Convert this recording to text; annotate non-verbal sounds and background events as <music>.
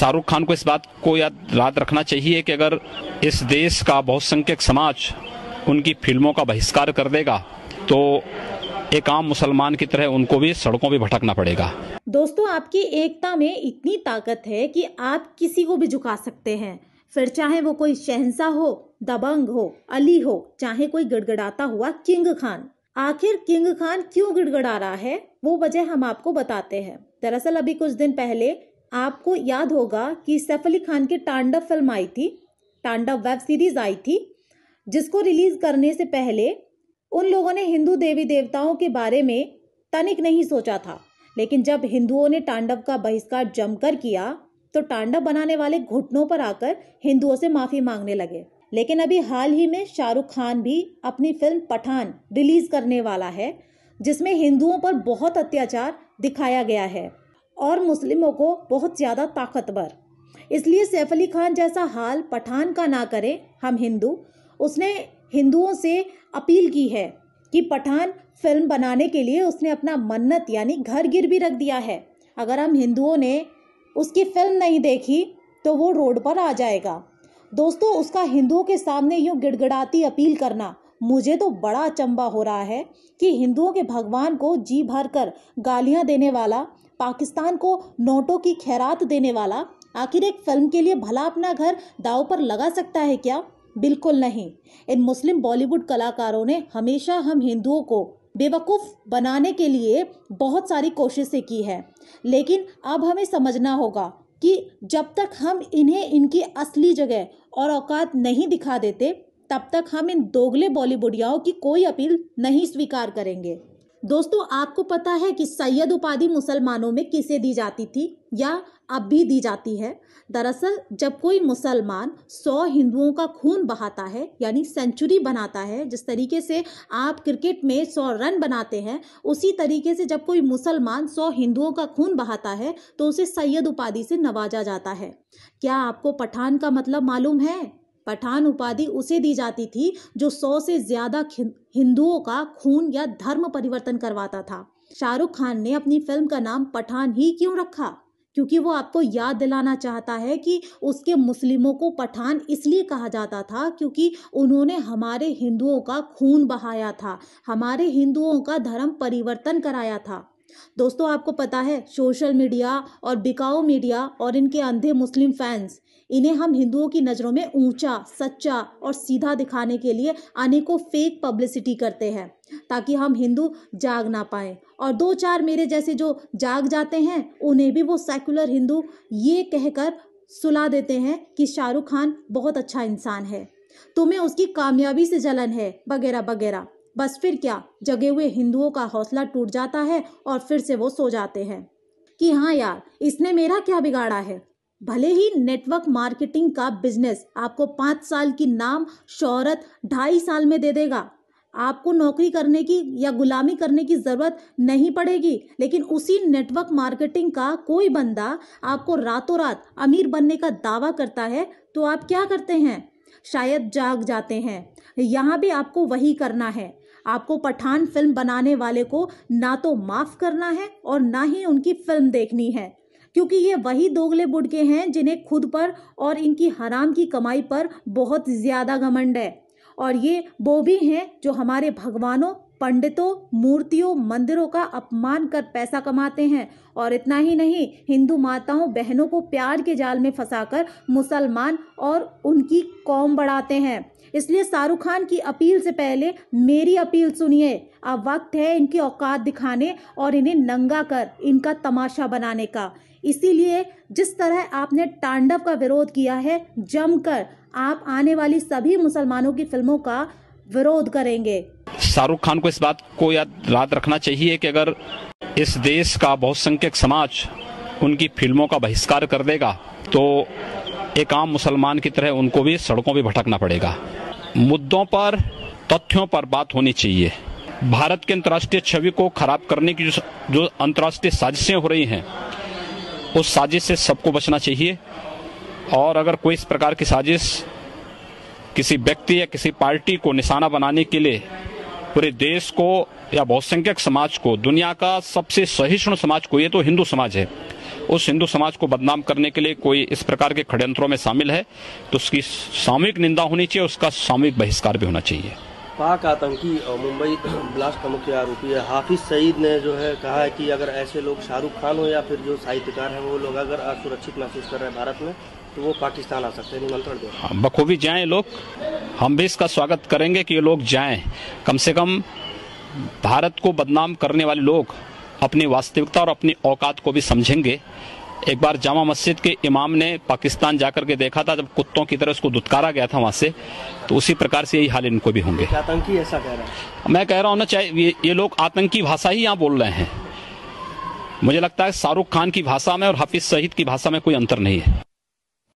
शाहरुख खान को इस बात को याद याद रखना चाहिए कि अगर इस देश का बहुसंख्यक समाज उनकी फिल्मों का बहिष्कार कर देगा तो एक आम मुसलमान की तरह उनको भी सड़कों पर भटकना पड़ेगा दोस्तों आपकी एकता में इतनी ताकत है कि आप किसी को भी झुका सकते हैं फिर चाहे वो कोई शहनशाह हो दबंग हो अली हो चाहे कोई गड़गड़ाता हुआ किंग खान आखिर किंग खान क्यों गड़गड़ा रहा है वो वजह हम आपको बताते हैं दरअसल अभी कुछ दिन पहले आपको याद होगा कि सैफ अली खान की टांडव फिल्म आई थी टांडव वेब सीरीज आई थी जिसको रिलीज करने से पहले उन लोगों ने हिंदू देवी देवताओं के बारे में तनिक नहीं सोचा था लेकिन जब हिंदुओं ने तांडव का बहिष्कार जमकर किया तो तांडव बनाने वाले घुटनों पर आकर हिंदुओं से माफी मांगने लगे लेकिन अभी हाल ही में शाहरुख खान भी अपनी फिल्म पठान रिलीज करने वाला है जिसमें हिंदुओं पर बहुत अत्याचार दिखाया गया है और मुस्लिमों को बहुत ज़्यादा ताकतवर इसलिए सैफ अली खान जैसा हाल पठान का ना करें हम हिंदू उसने हिंदुओं से अपील की है कि पठान फिल्म बनाने के लिए उसने अपना मन्नत यानी घर गिर भी रख दिया है अगर हम हिंदुओं ने उसकी फिल्म नहीं देखी तो वो रोड पर आ जाएगा दोस्तों उसका हिंदुओं के सामने यूँ गिड़गिड़ाती अपील करना मुझे तो बड़ा अचंबा हो रहा है कि हिंदुओं के भगवान को जी भर कर गालियाँ देने वाला पाकिस्तान को नोटों की खैरात देने वाला आखिर एक फिल्म के लिए भला अपना घर दाव पर लगा सकता है क्या बिल्कुल नहीं इन मुस्लिम बॉलीवुड कलाकारों ने हमेशा हम हिंदुओं को बेवकूफ़ बनाने के लिए बहुत सारी कोशिशें की है लेकिन अब हमें समझना होगा कि जब तक हम इन्हें इनकी असली जगह और औकात नहीं दिखा देते तब तक हम इन दोगले बॉलीवुडियाओं की कोई अपील नहीं स्वीकार करेंगे दोस्तों आपको पता है कि सैयद उपाधि मुसलमानों में किसे दी जाती थी या अब भी दी जाती है दरअसल जब कोई मुसलमान सौ हिंदुओं का खून बहाता है यानी सेंचुरी बनाता है जिस तरीके से आप क्रिकेट में सौ रन बनाते हैं उसी तरीके से जब कोई मुसलमान सौ हिंदुओं का खून बहाता है तो उसे सैयद उपाधि से नवाजा जाता है क्या आपको पठान का मतलब मालूम है पठान उपाधि उसे दी जाती थी जो सौ से ज्यादा हिंदुओं का खून या धर्म परिवर्तन करवाता था शाहरुख खान ने अपनी फिल्म का नाम पठान ही क्यों रखा क्योंकि वो आपको याद दिलाना चाहता है कि उसके मुस्लिमों को पठान इसलिए कहा जाता था क्योंकि उन्होंने हमारे हिंदुओं का खून बहाया था हमारे हिंदुओं का धर्म परिवर्तन कराया था दोस्तों आपको पता है सोशल मीडिया और बिकाऊ मीडिया और इनके अंधे मुस्लिम फैंस इन्हें हम हिंदुओं की नज़रों में ऊंचा सच्चा और सीधा दिखाने के लिए अनेकों फेक पब्लिसिटी करते हैं ताकि हम हिंदू जाग ना पाए और दो चार मेरे जैसे जो जाग जाते हैं उन्हें भी वो सेकुलर हिंदू ये कहकर सुला देते हैं कि शाहरुख खान बहुत अच्छा इंसान है तुम्हें उसकी कामयाबी से जलन है वगैरह वगैरह बस फिर क्या जगे हुए हिंदुओं का हौसला टूट जाता है और फिर से वो सो जाते हैं कि हाँ यार इसने मेरा क्या बिगाड़ा है भले ही नेटवर्क मार्केटिंग का बिजनेस आपको पाँच साल की नाम शोहरत ढाई साल में दे देगा आपको नौकरी करने की या गुलामी करने की ज़रूरत नहीं पड़ेगी लेकिन उसी नेटवर्क मार्केटिंग का कोई बंदा आपको रातों रात अमीर बनने का दावा करता है तो आप क्या करते हैं शायद जाग जाते हैं यहाँ भी आपको वही करना है आपको पठान फिल्म बनाने वाले को ना तो माफ़ करना है और ना ही उनकी फिल्म देखनी है क्योंकि ये वही दोगले बुढ़के हैं जिन्हें खुद पर और इनकी हराम की कमाई पर बहुत ज़्यादा घमंड है और ये वो भी हैं जो हमारे भगवानों पंडितों मूर्तियों मंदिरों का अपमान कर पैसा कमाते हैं और इतना ही नहीं हिंदू माताओं बहनों को प्यार के जाल में फंसाकर मुसलमान और उनकी कौम बढ़ाते हैं इसलिए शाहरुख खान की अपील से पहले मेरी अपील सुनिए अब वक्त है इनकी औकात दिखाने और इन्हें नंगा कर इनका तमाशा बनाने का इसीलिए जिस तरह आपने तांडव का विरोध किया है जमकर आप आने वाली सभी मुसलमानों की फिल्मों का विरोध करेंगे शाहरुख खान को इस बात को याद याद रखना चाहिए कि अगर इस देश का बहुसंख्यक समाज उनकी फिल्मों का बहिष्कार कर देगा तो एक आम मुसलमान की तरह उनको भी सड़कों पर भटकना पड़ेगा मुद्दों पर तथ्यों पर बात होनी चाहिए भारत की अंतर्राष्ट्रीय छवि को खराब करने की जो, जो अंतर्राष्ट्रीय साजिशें हो रही हैं उस साजिश से सबको बचना चाहिए और अगर कोई इस प्रकार की साजिश किसी व्यक्ति या किसी पार्टी को निशाना बनाने के लिए पूरे देश को या बहुसंख्यक समाज को दुनिया का सबसे सहिष्णु समाज को ये तो हिंदू समाज है उस हिंदू समाज को बदनाम करने के लिए कोई इस प्रकार के षड्यंत्रों में शामिल है तो उसकी सामूहिक निंदा होनी चाहिए उसका सामूहिक बहिष्कार भी होना चाहिए पाक आतंकी मुंबई <clears throat> ब्लास्ट का मुख्य आरोपी है हाफिज सईद ने जो है कहा है कि अगर ऐसे लोग शाहरुख खान हो या फिर जो साहित्यकार हैं वो लोग अगर असुरक्षित महसूस कर रहे हैं भारत में तो वो पाकिस्तान आ सकते हैं निमंत्रण दे हाँ, बखूबी जाए लोग हम भी इसका स्वागत करेंगे कि ये लोग जाएं कम से कम भारत को बदनाम करने वाले लोग अपनी वास्तविकता और अपनी औकात को भी समझेंगे एक बार जामा मस्जिद के इमाम ने पाकिस्तान जाकर के देखा था जब कुत्तों की तरह उसको दुत्कारा गया था वहाँ से तो उसी प्रकार से यही हाल इनको भी होंगे आतंकी ऐसा कह रहा है मैं कह रहा हूँ ना चाहे ये, ये लोग आतंकी भाषा ही यहाँ बोल रहे हैं मुझे लगता है शाहरुख खान की भाषा में और हाफिज सईद की भाषा में कोई अंतर नहीं है